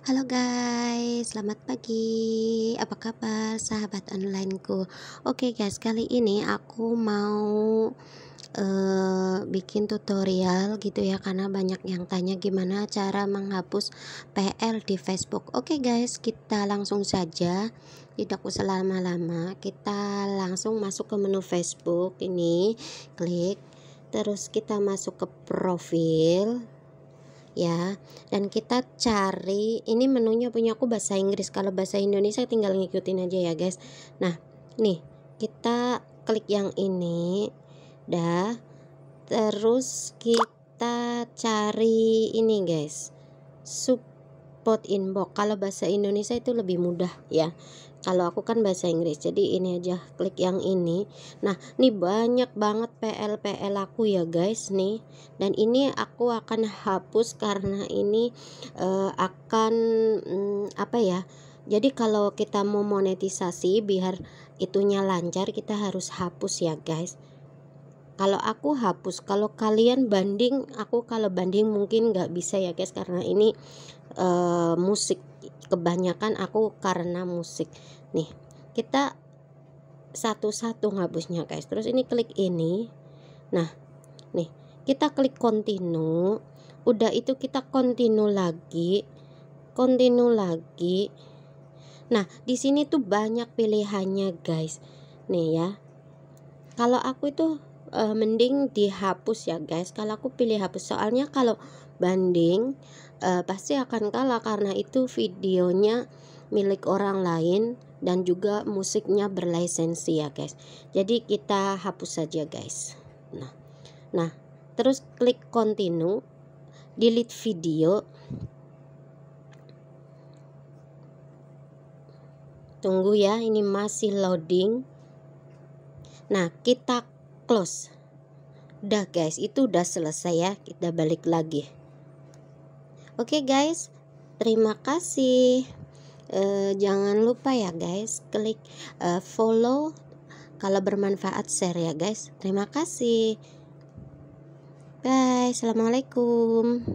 Halo guys, selamat pagi. Apa kabar sahabat onlineku? Oke okay guys, kali ini aku mau Uh, bikin tutorial gitu ya karena banyak yang tanya gimana cara menghapus PL di Facebook. Oke okay guys, kita langsung saja tidak usah lama-lama, kita langsung masuk ke menu Facebook ini, klik terus kita masuk ke profil ya dan kita cari ini menunya punya aku bahasa Inggris kalau bahasa Indonesia tinggal ngikutin aja ya guys nah nih kita klik yang ini dah terus kita cari ini guys sup pot inbox kalau bahasa Indonesia itu lebih mudah ya kalau aku kan bahasa Inggris jadi ini aja klik yang ini nah ini banyak banget PL PL aku ya guys nih dan ini aku akan hapus karena ini uh, akan um, apa ya jadi kalau kita mau monetisasi biar itunya lancar kita harus hapus ya guys kalau aku hapus kalau kalian banding aku kalau banding mungkin nggak bisa ya guys karena ini e, musik kebanyakan aku karena musik nih kita satu-satu hapusnya guys terus ini klik ini nah nih kita klik continue udah itu kita continue lagi continue lagi nah di sini tuh banyak pilihannya guys nih ya kalau aku itu uh, mending dihapus ya guys kalau aku pilih hapus soalnya kalau banding uh, pasti akan kalah karena itu videonya milik orang lain dan juga musiknya berlisensi ya guys jadi kita hapus saja guys nah nah terus klik continue delete video tunggu ya ini masih loading nah kita close udah guys itu udah selesai ya kita balik lagi oke okay, guys terima kasih uh, jangan lupa ya guys klik uh, follow kalau bermanfaat share ya guys terima kasih bye assalamualaikum